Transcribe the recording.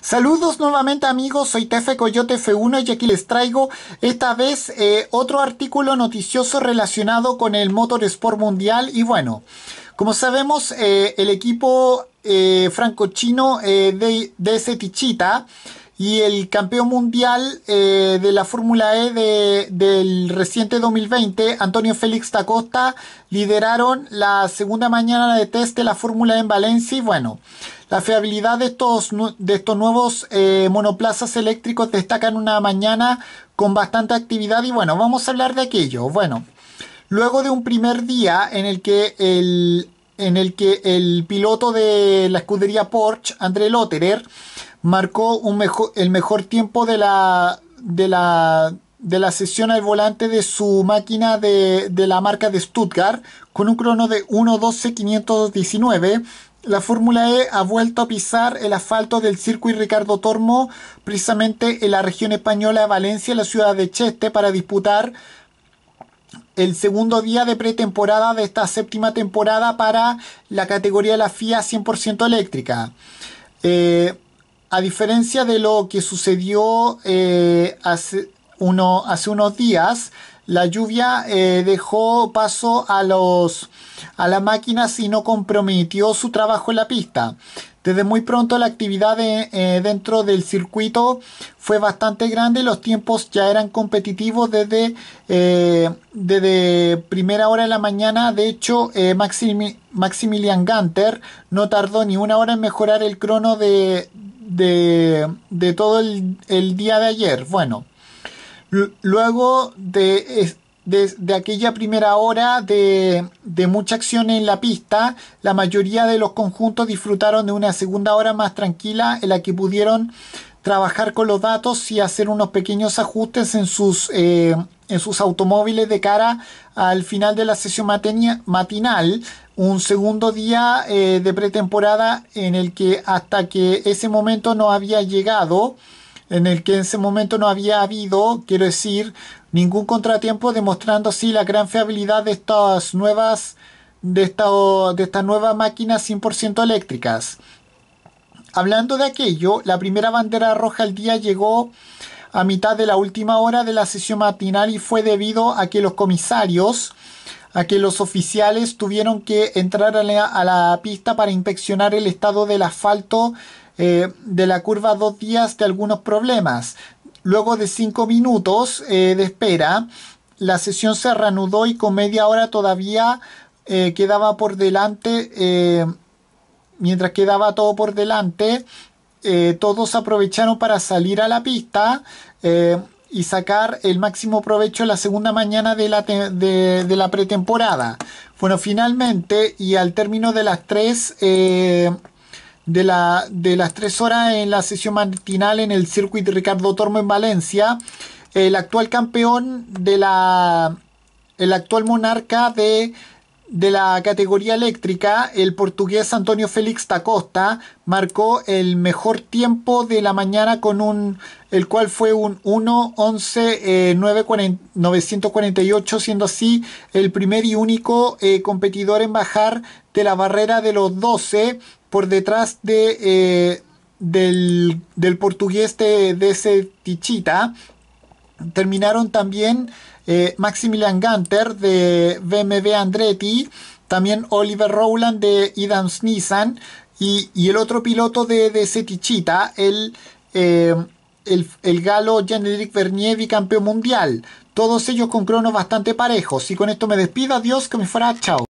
Saludos nuevamente amigos, soy Tefe Coyote F1 y aquí les traigo esta vez eh, otro artículo noticioso relacionado con el Motorsport Mundial y bueno, como sabemos eh, el equipo eh, franco-chino eh, de, de y el campeón mundial de la Fórmula E del reciente 2020, Antonio Félix Tacosta, lideraron la segunda mañana de test de la Fórmula e en Valencia y bueno, la fiabilidad de estos, de estos nuevos eh, monoplazas eléctricos en una mañana con bastante actividad y bueno, vamos a hablar de aquello. Bueno, luego de un primer día en el que el, en el, que el piloto de la escudería Porsche, André Lotterer, marcó un mejor, el mejor tiempo de la, de la de la sesión al volante de su máquina de, de, la marca de Stuttgart con un crono de 1.12.519 la Fórmula E ha vuelto a pisar el asfalto del circuito Ricardo Tormo, precisamente en la región española de Valencia, en la ciudad de Cheste, para disputar el segundo día de pretemporada de esta séptima temporada para la categoría de la FIA 100% eléctrica. Eh, a diferencia de lo que sucedió eh, hace unos días, la lluvia eh, dejó paso a, los, a las máquinas y no comprometió su trabajo en la pista. Desde muy pronto la actividad eh, dentro del circuito fue bastante grande, los tiempos ya eran competitivos desde, eh, desde primera hora de la mañana, de hecho Maximilian Gunter no tardó ni una hora en mejorar el crono de, todo el, el día de ayer. Bueno. Luego de, aquella primera hora de, mucha acción en la pista, la mayoría de los conjuntos disfrutaron de una segunda hora más tranquila en la que pudieron trabajar con los datos y hacer unos pequeños ajustes en sus, eh, en sus automóviles de cara al final de la sesión matinal, un segundo día eh, de pretemporada en el que hasta que ese momento no había llegado en el que en ese momento no había habido, quiero decir, ningún contratiempo, demostrando así la gran fiabilidad de estas nuevas, de, esta, de estas nuevas máquinas 100% eléctricas. Hablando de aquello, la primera bandera roja al día llegó a mitad de la última hora de la sesión matinal y fue debido a que los comisarios, a que los oficiales tuvieron que entrar a la pista para inspeccionar el estado del asfalto eh, de la curva dos días de algunos problemas. Luego de cinco minutos eh, de espera, la sesión se reanudó y con media hora todavía eh, quedaba por delante, mientras quedaba todo por delante, todos aprovecharon para salir a la pista y sacar el máximo provecho la segunda mañana de la, de la pretemporada. Bueno, finalmente y al término de las tres de, la, de las 3 horas en la sesión matinal en el circuito Ricardo Tormo en Valencia. El actual campeón de la. El actual monarca de, la categoría eléctrica, el portugués Antonio Félix Tacosta, marcó el mejor tiempo de la mañana con un. El cual fue un 1.11.948, 948 eh, siendo así el primer y único eh, competidor en bajar de la barrera de los 12 por detrás de, eh, del, portugués de, DC Tichita. Terminaron también eh, Maximilian Gunter de BMW Andretti, también Oliver Rowland de Idan Nissan y, el otro piloto de, de Tichita. el, eh, el, el, galo jan vernievi Vernier, bicampeón mundial. Todos ellos con cronos bastante parejos. Y con esto me despido. Adiós, que me fuera. Chao.